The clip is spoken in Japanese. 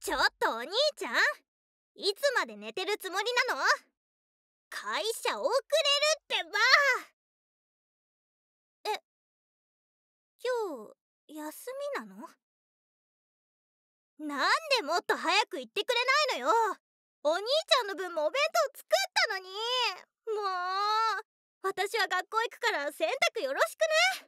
ちょっとお兄ちゃんいつまで寝てるつもりなの会社遅れるってばえ今日休みなのなんでもっと早く言ってくれないのよお兄ちゃんの分もお弁当作ったのにもう私は学校行くから洗濯よろしくね